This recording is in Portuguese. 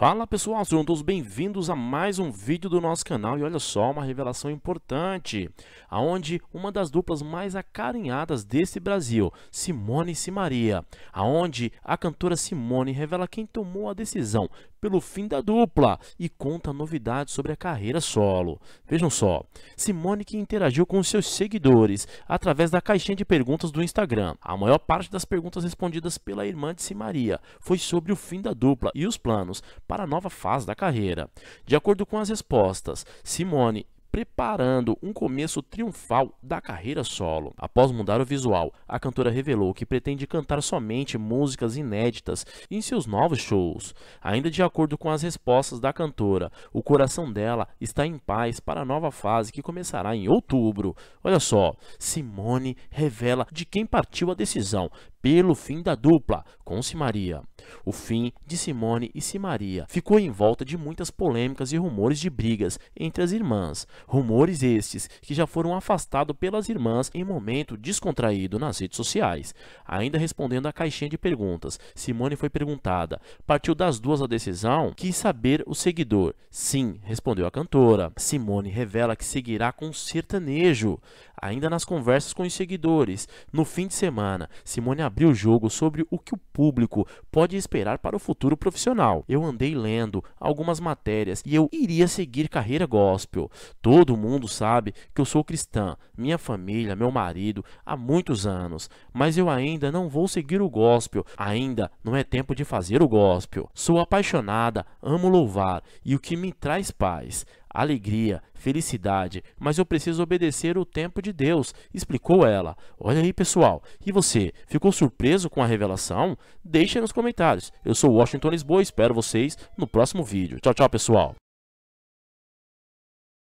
Fala pessoal, sejam todos bem-vindos a mais um vídeo do nosso canal e olha só uma revelação importante, aonde uma das duplas mais acarinhadas desse Brasil, Simone e Simaria, aonde a cantora Simone revela quem tomou a decisão pelo fim da dupla e conta novidades sobre a carreira solo. Vejam só, Simone que interagiu com seus seguidores através da caixinha de perguntas do Instagram. A maior parte das perguntas respondidas pela irmã de Simaria foi sobre o fim da dupla e os planos para a nova fase da carreira. De acordo com as respostas, Simone preparando um começo triunfal da carreira solo. Após mudar o visual, a cantora revelou que pretende cantar somente músicas inéditas em seus novos shows. Ainda de acordo com as respostas da cantora, o coração dela está em paz para a nova fase que começará em outubro. Olha só, Simone revela de quem partiu a decisão pelo fim da dupla com Simaria. O fim de Simone e Simaria ficou em volta de muitas polêmicas e rumores de brigas entre as irmãs. Rumores estes que já foram afastados pelas irmãs em momento descontraído nas redes sociais. Ainda respondendo à caixinha de perguntas, Simone foi perguntada: partiu das duas a decisão? Quis saber o seguidor. Sim, respondeu a cantora. Simone revela que seguirá com sertanejo. Ainda nas conversas com os seguidores, no fim de semana, Simone abriu o jogo sobre o que o público pode esperar para o futuro profissional. Eu andei lendo algumas matérias e eu iria seguir carreira gospel. Todo mundo sabe que eu sou cristã, minha família, meu marido, há muitos anos, mas eu ainda não vou seguir o gospel. Ainda não é tempo de fazer o gospel. Sou apaixonada, amo louvar e o que me traz paz alegria, felicidade, mas eu preciso obedecer o tempo de Deus, explicou ela. Olha aí, pessoal. E você, ficou surpreso com a revelação? Deixe nos comentários. Eu sou Washington Lisboa e espero vocês no próximo vídeo. Tchau, tchau, pessoal.